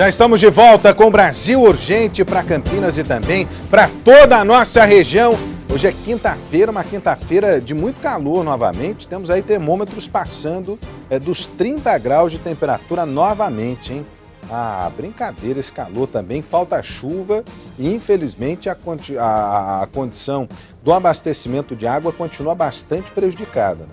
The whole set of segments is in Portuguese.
Já estamos de volta com Brasil Urgente para Campinas e também para toda a nossa região. Hoje é quinta-feira, uma quinta-feira de muito calor novamente. Temos aí termômetros passando é, dos 30 graus de temperatura novamente, hein? Ah, brincadeira esse calor também, falta chuva e infelizmente a, a, a condição do abastecimento de água continua bastante prejudicada. Né?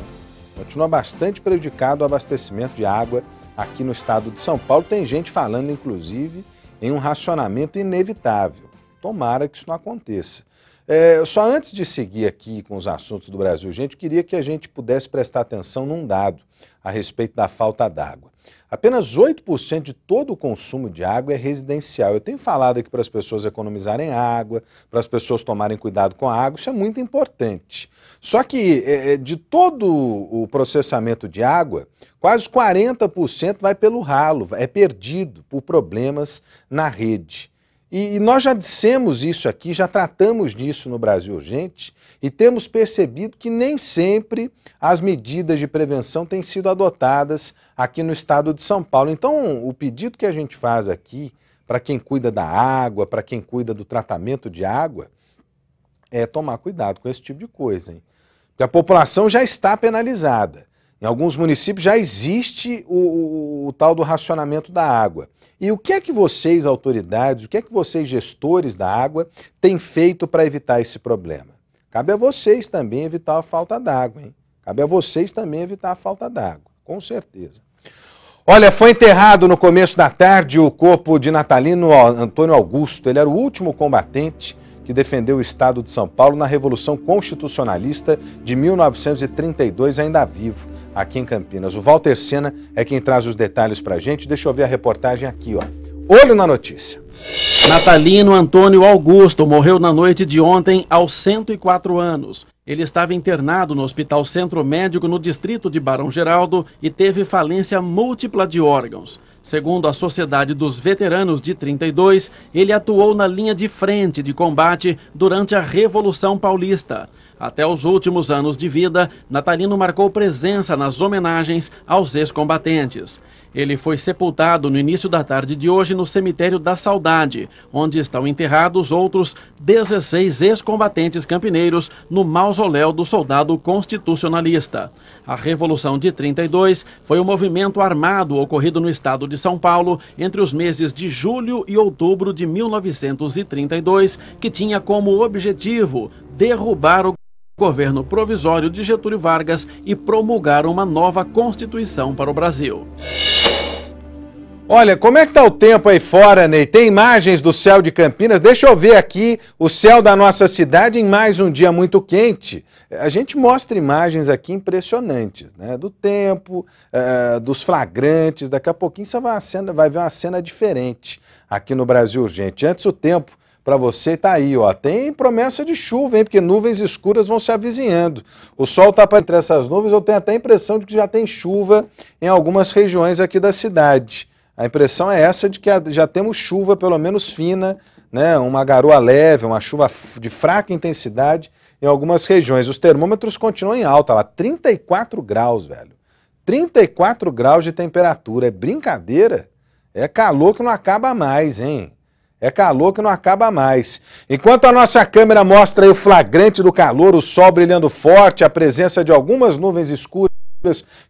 Continua bastante prejudicado o abastecimento de água Aqui no estado de São Paulo tem gente falando, inclusive, em um racionamento inevitável. Tomara que isso não aconteça. É, só antes de seguir aqui com os assuntos do Brasil, gente, queria que a gente pudesse prestar atenção num dado a respeito da falta d'água. Apenas 8% de todo o consumo de água é residencial. Eu tenho falado aqui para as pessoas economizarem água, para as pessoas tomarem cuidado com a água, isso é muito importante. Só que é, é de todo o processamento de água, quase 40% vai pelo ralo, é perdido por problemas na rede. E, nós já dissemos isso aqui, já tratamos disso no Brasil Urgente e temos percebido que nem sempre as medidas de prevenção têm sido adotadas aqui no estado de São Paulo. Então, o pedido que a gente faz aqui para quem cuida da água, para quem cuida do tratamento de água, é tomar cuidado com esse tipo de coisa, hein? Porque a população já está penalizada. Em alguns municípios já existe o, o, o, tal do racionamento da água. E o que é que vocês, autoridades, o que é que vocês, gestores da água, têm feito para evitar esse problema? Cabe a vocês também evitar a falta d'água, hein? Cabe a vocês também evitar a falta d'água, com certeza. Olha, foi enterrado no começo da tarde o corpo de Natalino Antônio Augusto. Ele era o último combatente que defendeu o Estado de São Paulo na Revolução Constitucionalista de 1932, ainda vivo aqui em Campinas. O Walter Sena é quem traz os detalhes para a gente. Deixa eu ver a reportagem aqui, ó. Olho na notícia. Natalino Antônio Augusto morreu na noite de ontem aos 104 anos. Ele estava internado no Hospital Centro Médico no distrito de Barão Geraldo e teve falência múltipla de órgãos. Segundo a Sociedade dos Veteranos de 32, ele atuou na linha de frente de combate durante a Revolução Paulista. Até os últimos anos de vida, Natalino marcou presença nas homenagens aos ex-combatentes. Ele foi sepultado no início da tarde de hoje no cemitério da Saudade, onde estão enterrados outros 16 ex-combatentes campineiros no mausoléu do soldado constitucionalista. A Revolução de 32 foi um movimento armado ocorrido no estado de São Paulo entre os meses de julho e outubro de 1932, que tinha como objetivo derrubar o governo provisório de Getúlio Vargas e promulgar uma nova Constituição para o Brasil. Olha, como é que tá o tempo aí fora, Ney? Tem imagens do céu de Campinas? Deixa eu ver aqui o céu da nossa cidade em mais um dia muito quente. É, a gente mostra imagens aqui impressionantes, né? Do tempo, uh, dos flagrantes. Daqui a pouquinho você vai, uma cena, vai ver uma cena diferente aqui no Brasil gente. Antes o tempo para você tá aí, ó. Tem promessa de chuva, hein? Porque nuvens escuras vão se avizinhando. O sol tá para entre essas nuvens, eu tenho até a impressão de que já tem chuva em algumas regiões aqui da cidade. A impressão é essa de que já temos chuva, pelo menos fina, né? Uma garoa leve, uma chuva de fraca intensidade em algumas regiões. Os termômetros continuam em alta, lá 34 graus, velho. 34 graus de temperatura, é brincadeira? É calor que não acaba mais, hein? É calor que não acaba mais. Enquanto a nossa câmera mostra o flagrante do calor, o sol brilhando forte, a presença de algumas nuvens escuras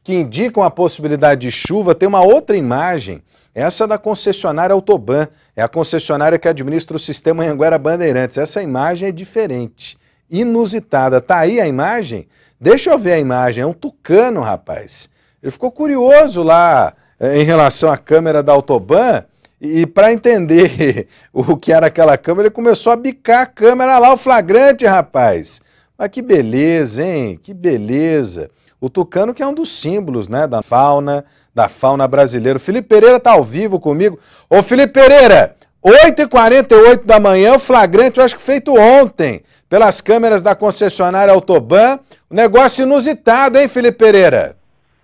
que indicam a possibilidade de chuva, tem uma outra imagem. Essa da concessionária Autoban. É a concessionária que administra o sistema Anhanguera Bandeirantes. Essa imagem é diferente, inusitada. Tá aí a imagem? Deixa eu ver a imagem. É um tucano, rapaz. Ele ficou curioso lá eh, em relação à câmera da Autoban e para entender o que era aquela câmera, ele começou a bicar a câmera lá, o flagrante, rapaz. Mas que beleza, hein? Que beleza. O tucano que é um dos símbolos, né, da fauna, da fauna brasileira. O Felipe Pereira está ao vivo comigo. Ô Felipe Pereira, 8h48 da manhã, o flagrante, eu acho que feito ontem, pelas câmeras da concessionária Autoban. Um negócio inusitado, hein, Felipe Pereira?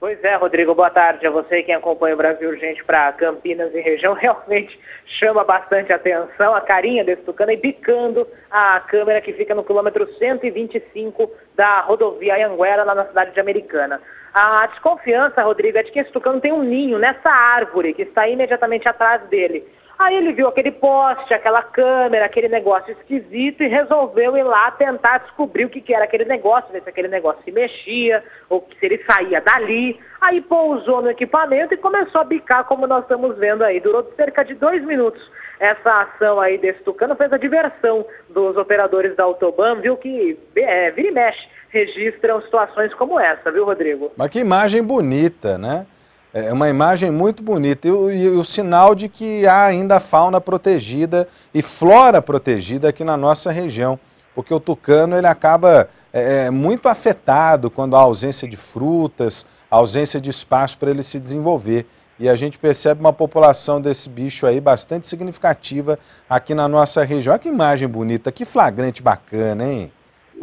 Pois é, Rodrigo, boa tarde a você quem acompanha o Brasil Urgente para Campinas e região. Realmente chama bastante atenção a carinha desse tucano e bicando a câmera que fica no quilômetro 125 da rodovia Anguera, lá na cidade de Americana. A desconfiança, Rodrigo, é de que esse tucano tem um ninho nessa árvore que está imediatamente atrás dele. Aí ele viu aquele poste, aquela câmera, aquele negócio esquisito e resolveu ir lá tentar descobrir o que, que era aquele negócio, ver se aquele negócio se mexia ou se ele saía dali. Aí pousou no equipamento e começou a bicar, como nós estamos vendo aí. Durou cerca de dois minutos essa ação aí desse tucano, fez a diversão dos operadores da Autobahn, viu que é, vira e mexe registram situações como essa, viu, Rodrigo? Mas que imagem bonita, né? É, é uma imagem muito bonita e o, sinal de que há ainda fauna protegida e flora protegida aqui na nossa região, porque o tucano ele acaba é, é, muito afetado quando há ausência de frutas, ausência de espaço para ele se desenvolver. E a gente percebe uma população desse bicho aí bastante significativa aqui na nossa região. Olha que imagem bonita, que flagrante bacana, hein?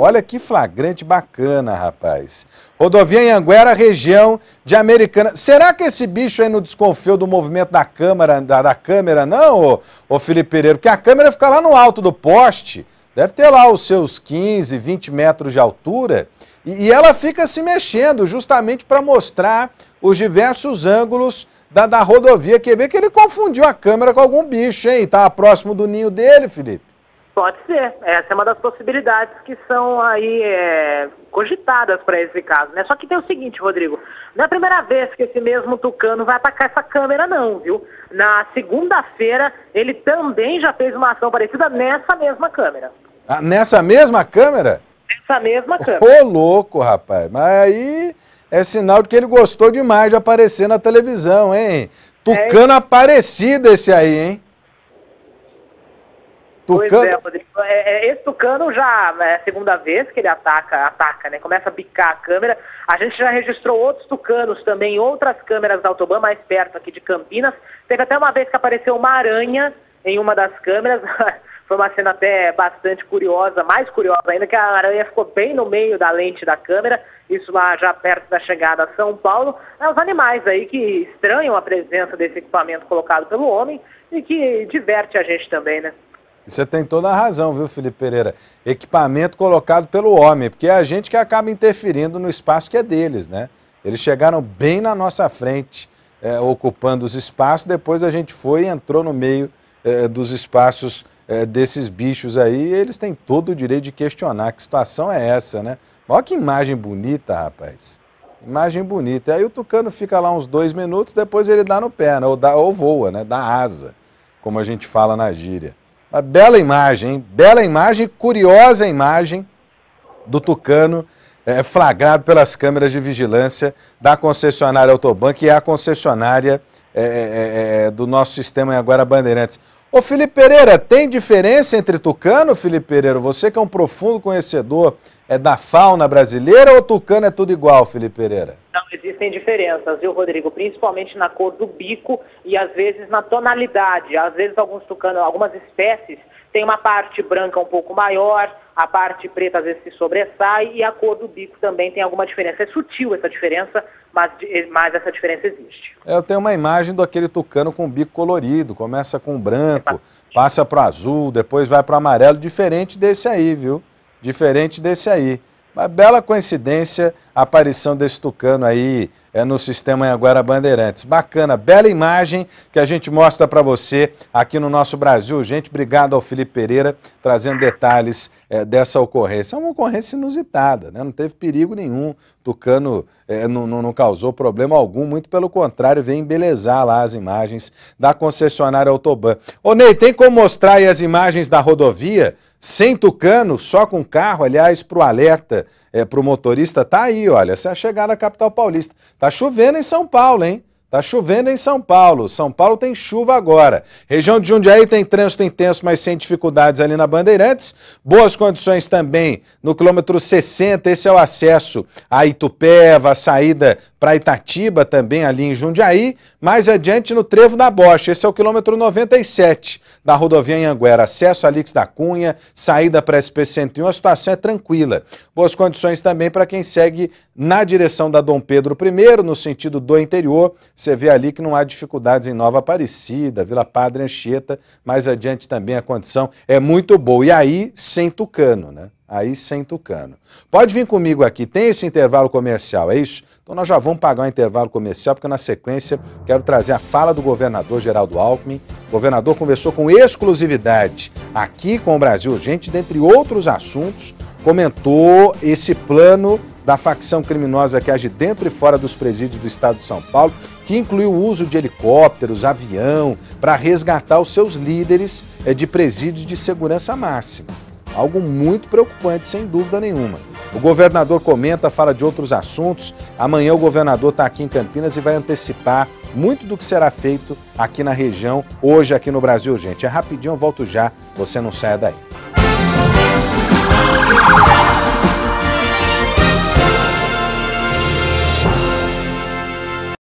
Olha que flagrante bacana, rapaz. Rodovia em Anguera, região de Americana. Será que esse bicho aí não desconfiou do movimento da câmera, da, da câmera, não, ô, ô Felipe Pereira? Porque a câmera fica lá no alto do poste. Deve ter lá os seus 15, 20 metros de altura. E, e ela fica se mexendo justamente para mostrar os diversos ângulos da, da rodovia. Quer ver que ele confundiu a câmera com algum bicho, hein? Estava próximo do ninho dele, Felipe. Pode ser. Essa é uma das possibilidades que são aí é, cogitadas para esse caso, né? Só que tem o seguinte, Rodrigo, não é a primeira vez que esse mesmo Tucano vai atacar essa câmera, não, viu? Na segunda-feira, ele também já fez uma ação parecida nessa mesma câmera. Ah, nessa mesma câmera? Nessa mesma câmera. Ô, louco, rapaz. Mas aí é sinal de que ele gostou demais de aparecer na televisão, hein? É tucano é... aparecido esse aí, hein? Tucano... Pois é, é, é, esse Tucano já né, é a segunda vez que ele ataca, ataca, né? Começa a bicar a câmera. A gente já registrou outros Tucanos também, outras câmeras da Autobahn mais perto aqui de Campinas. Teve até uma vez que apareceu uma aranha em uma das câmeras. Foi uma cena até bastante curiosa, mais curiosa ainda, que a aranha ficou bem no meio da lente da câmera, isso lá já perto da chegada a São Paulo. É os animais aí que estranham a presença desse equipamento colocado pelo homem e que diverte a gente também, né? você tem toda a razão, viu, Felipe Pereira? Equipamento colocado pelo homem, porque é a gente que acaba interferindo no espaço que é deles, né? Eles chegaram bem na nossa frente, é, ocupando os espaços, depois a gente foi e entrou no meio é, dos espaços é, desses bichos aí, e eles têm todo o direito de questionar que situação é essa, né? Olha que imagem bonita, rapaz. Imagem bonita. E Aí o tucano fica lá uns dois minutos, depois ele dá no pé, né? ou, dá, ou voa, né? Dá asa, como a gente fala na gíria. Uma bela imagem, hein? Bela imagem, curiosa imagem do Tucano é, flagrado pelas câmeras de vigilância da concessionária Autoban, que é a concessionária é, é, é, é do nosso sistema em Agora Bandeirantes. Ô Felipe Pereira, tem diferença entre Tucano, Felipe Pereira? Você que é um profundo conhecedor é da fauna brasileira ou tucano é tudo igual, Felipe Pereira? Não, existem diferenças, viu, Rodrigo? Principalmente na cor do bico e às vezes na tonalidade. Às vezes alguns tucanos, algumas espécies, têm uma parte branca um pouco maior, a parte preta às vezes se sobressai e a cor do bico também tem alguma diferença. É sutil essa diferença, mas, mas essa diferença existe. É, eu tenho uma imagem do aquele tucano com bico colorido, começa com branco, passa para o azul, depois vai para o amarelo, diferente desse aí, viu? diferente desse aí. Uma bela coincidência aparição desse tucano aí é, no sistema Anhanguera Bandeirantes. Bacana, bela imagem que a gente mostra para você aqui no nosso Brasil. Gente, obrigado ao Felipe Pereira trazendo detalhes é, dessa ocorrência. É uma ocorrência inusitada, né? não teve perigo nenhum. Tucano é, não, não, causou problema algum, muito pelo contrário, vem embelezar lá as imagens da concessionária Autoban. Ô Ney, tem como mostrar aí as imagens da rodovia? Sem Tucano, só com carro, aliás, para o alerta é, para o motorista, tá aí, olha, essa é a chegada à capital paulista. Tá chovendo em São Paulo, hein? Tá chovendo em São Paulo. São Paulo tem chuva agora. Região de Jundiaí tem trânsito intenso, mas sem dificuldades ali na Bandeirantes. Boas condições também no quilômetro 60. Esse é o acesso a Itupeva, a saída para Itatiba também ali em Jundiaí, mais adiante no Trevo da Bocha, esse é o quilômetro 97 da rodovia Anguera. acesso a Lix da Cunha, saída para SP-101, a situação é tranquila. Boas condições também para quem segue na direção da Dom Pedro I, no sentido do interior, você vê ali que não há dificuldades em Nova Aparecida, Vila Padre Anchieta, mais adiante também a condição é muito boa, e aí sem tucano, né? aí sem tucano. Pode vir comigo aqui, tem esse intervalo comercial, é isso? Então nós já vamos pagar o um intervalo comercial, porque na sequência quero trazer a fala do governador Geraldo Alckmin. O governador conversou com exclusividade aqui com o Brasil Urgente, dentre outros assuntos, comentou esse plano da facção criminosa que age dentro e fora dos presídios do estado de São Paulo, que inclui o uso de helicópteros, avião, para resgatar os seus líderes eh, de presídios de segurança máxima. Algo muito preocupante, sem dúvida nenhuma. O governador comenta, fala de outros assuntos. Amanhã o governador está aqui em Campinas e vai antecipar muito do que será feito aqui na região, hoje aqui no Brasil, gente. É rapidinho, eu volto já, você não saia daí.